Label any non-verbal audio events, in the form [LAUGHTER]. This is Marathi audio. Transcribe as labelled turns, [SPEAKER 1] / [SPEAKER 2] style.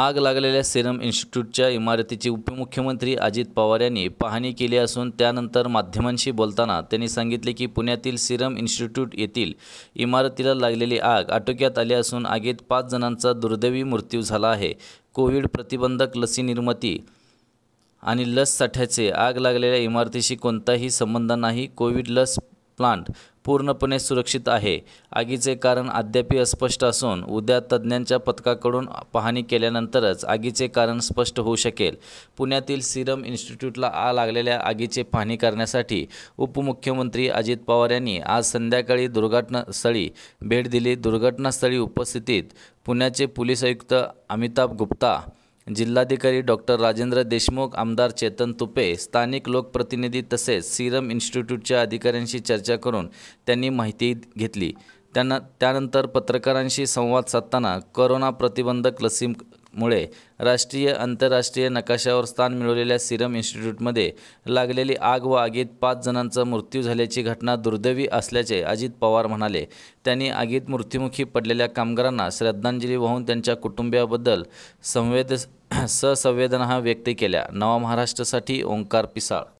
[SPEAKER 1] आग लागलेल्या सिरम इन्स्टिट्यूटच्या इमारतीची उपमुख्यमंत्री अजित पवार यांनी पाहणी केली असून त्यानंतर माध्यमांशी बोलताना त्यांनी सांगितले की पुण्यातील सिरम इन्स्टिट्यूट येथील इमारतीला लागलेली आग आटोक्यात आली असून आगीत पाच जणांचा दुर्दैवी मृत्यू झाला आहे कोविड प्रतिबंधक लसी निर्मिती आणि लस साठ्याचे आग लागलेल्या इमारतीशी कोणताही संबंध नाही कोविड लस प्लांट पूर्णपणे सुरक्षित आहे आगीचे कारण अद्यापी अस्पष्ट असून उद्या तज्ज्ञांच्या पथकाकडून पाहणी केल्यानंतरच आगीचे कारण स्पष्ट होऊ शकेल पुण्यातील सिरम इन्स्टिट्यूटला आ लागलेल्या आगीचे पाहणी करण्यासाठी उपमुख्यमंत्री अजित पवार यांनी आज संध्याकाळी दुर्घटनास्थळी भेट दिली दुर्घटनास्थळी उपस्थितीत पुण्याचे पोलीस आयुक्त अमिताभ गुप्ता जिल्हाधिकारी डॉक्टर राजेंद्र देशमुख आमदार चेतन तुपे स्थानिक लोकप्रतिनिधी तसेच सिरम इन्स्टिट्यूटच्या अधिकाऱ्यांशी चर्चा करून त्यांनी माहिती घेतली त्यांना त्यानंतर पत्रकारांशी संवाद साधताना करोना प्रतिबंधक लसी मुळे राष्ट्रीय आंतरराष्ट्रीय नकाशावर स्थान मिळवलेल्या सिरम इन्स्टिट्यूटमध्ये लागलेली आग व आगीत पाच जणांचा मृत्यू झाल्याची घटना दुर्दैवी असल्याचे अजित पवार म्हणाले त्यांनी आगीत मृत्युमुखी पडलेल्या कामगारांना श्रद्धांजली वाहून त्यांच्या कुटुंबियाबद्दल संवेद [CLEARS THROAT] ससंवेदना व्यक्त केल्या नवा महाराष्ट्रासाठी ओंकार पिसाळ